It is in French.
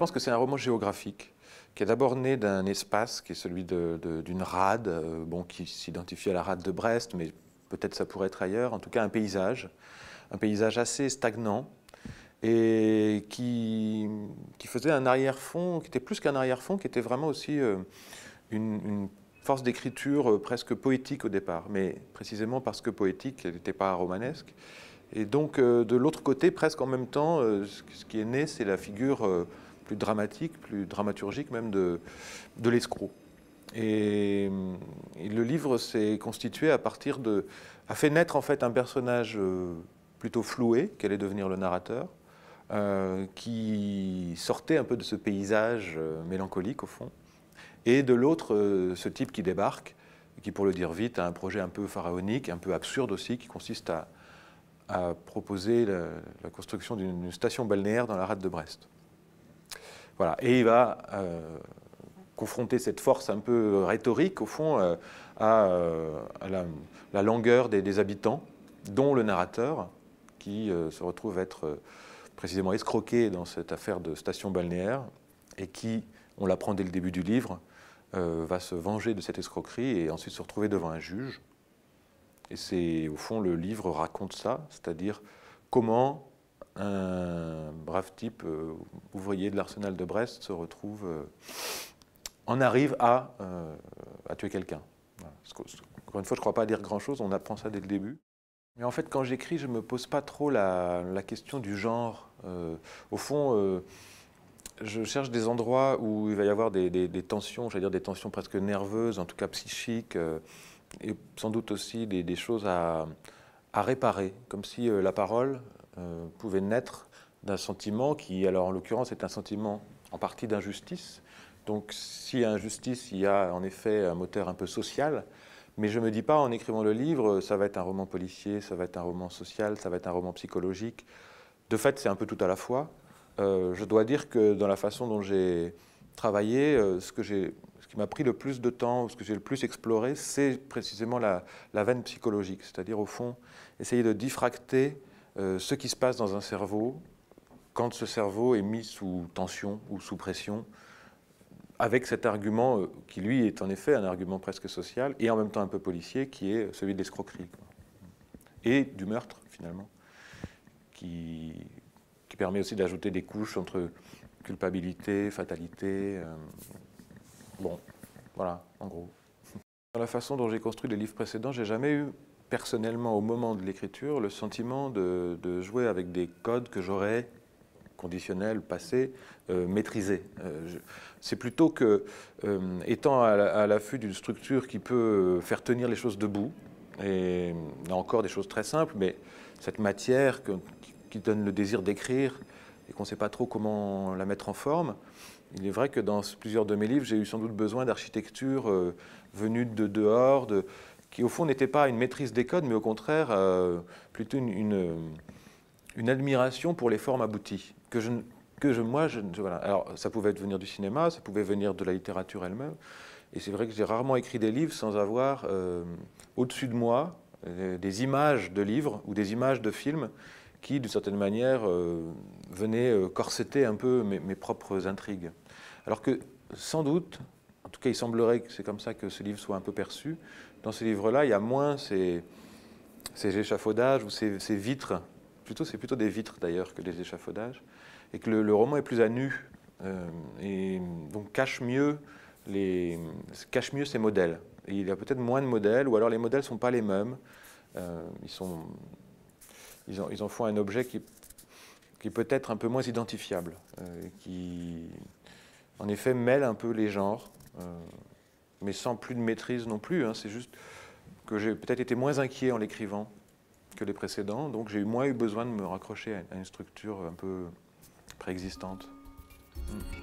Je pense que c'est un roman géographique qui est d'abord né d'un espace qui est celui d'une rade, euh, bon, qui s'identifie à la rade de Brest, mais peut-être ça pourrait être ailleurs, en tout cas un paysage, un paysage assez stagnant et qui, qui faisait un arrière-fond, qui était plus qu'un arrière-fond, qui était vraiment aussi euh, une, force d'écriture euh, presque poétique au départ, mais précisément parce que poétique, elle n'était pas romanesque. Et donc, de l'autre côté, presque en même temps, ce qui est né, c'est la figure plus dramatique, plus dramaturgique même de, de l'escroc. Et, le livre s'est constitué à partir de. a fait naître en fait un personnage euh, plutôt floué, qu'allait devenir le narrateur, euh, qui sortait un peu de ce paysage euh, mélancolique au fond, et de l'autre, ce type qui débarque, qui pour le dire vite a un projet un peu pharaonique, un peu absurde aussi, qui consiste à, à proposer la, la construction d'une station balnéaire dans la rade de Brest. Voilà. Et il va euh, confronter cette force un peu rhétorique, au fond, euh, euh, à, la, langueur des, habitants, dont le narrateur, qui se retrouve être précisément escroqué dans cette affaire de station balnéaire, et qui, on l'apprend dès le début du livre, va se venger de cette escroquerie et ensuite se retrouver devant un juge. Et c'est, au fond, le livre raconte ça, c'est-à-dire comment un brave type euh, ouvrier de l'arsenal de Brest se retrouve, euh, en arrive à, euh, tuer quelqu'un. Encore une fois, je ne crois pas à dire grand-chose, on apprend ça dès le début. Mais en fait, quand j'écris, je ne me pose pas trop la, question du genre. au fond, je cherche des endroits où il va y avoir des, tensions des tensions, j'allais dire des tensions presque nerveuses, en tout cas psychiques, et sans doute aussi des, choses à, réparer, comme si la parole, euh, pouvait naître d'un sentiment qui, alors en l'occurrence, est un sentiment en partie d'injustice. Donc si injustice, il y a en effet un moteur un peu social, mais je ne me dis pas en écrivant le livre, ça va être un roman policier, ça va être un roman social, ça va être un roman psychologique. De fait, c'est un peu tout à la fois. Euh, je dois dire que dans la façon dont j'ai travaillé, euh, ce, que j'ai, ce qui m'a pris le plus de temps, ce que j'ai le plus exploré, c'est précisément la, la veine psychologique, c'est-à-dire au fond, essayer de diffracter euh, ce qui se passe dans un cerveau quand ce cerveau est mis sous tension ou sous pression, avec cet argument euh, qui, lui, est en effet un argument presque social et en même temps un peu policier, qui est celui de l'escroquerie. Et du meurtre, finalement, qui, permet aussi d'ajouter des couches entre culpabilité, fatalité. Euh, bon, voilà, en gros. Dans la façon dont j'ai construit les livres précédents, j'ai jamais eu personnellement, au moment de l'écriture, le sentiment de, jouer avec des codes que j'aurais conditionnels, passés, euh, maîtrisés. Euh, c'est plutôt que, euh, étant à l'affût d'une structure qui peut faire tenir les choses debout, et encore des choses très simples, mais cette matière qui donne le désir d'écrire et qu'on ne sait pas trop comment la mettre en forme, il est vrai que dans plusieurs de mes livres, j'ai eu sans doute besoin d'architecture venue de dehors, de, qui au fond n'était pas une maîtrise des codes, mais au contraire euh, plutôt une, admiration pour les formes abouties. Que je, que moi, je, Alors ça pouvait venir du cinéma, ça pouvait venir de la littérature elle-même. Et c'est vrai que j'ai rarement écrit des livres sans avoir euh, au-dessus de moi euh, des images de livres ou des images de films qui, d'une certaine manière, venaient corseter un peu mes propres intrigues. Alors que, sans doute, en tout cas, il semblerait que c'est comme ça que ce livre soit un peu perçu. Dans ce livre-là, il y a moins ces, échafaudages ou ces, vitres. Plutôt, c'est plutôt des vitres d'ailleurs que des échafaudages. Et que le, roman est plus à nu euh, et donc cache mieux, les, cache mieux ses modèles. Et il y a peut-être moins de modèles, ou alors les modèles ne sont pas les mêmes. Euh, ils, sont, ils, en, font un objet qui, qui peut être un peu moins identifiable, euh, qui en effet mêle un peu les genres. Euh, mais sans plus de maîtrise non plus. Hein. C'est juste que j'ai peut-être été moins inquiet en l'écrivant que les précédents, donc j'ai moins eu besoin de me raccrocher à une structure un peu préexistante. Mm.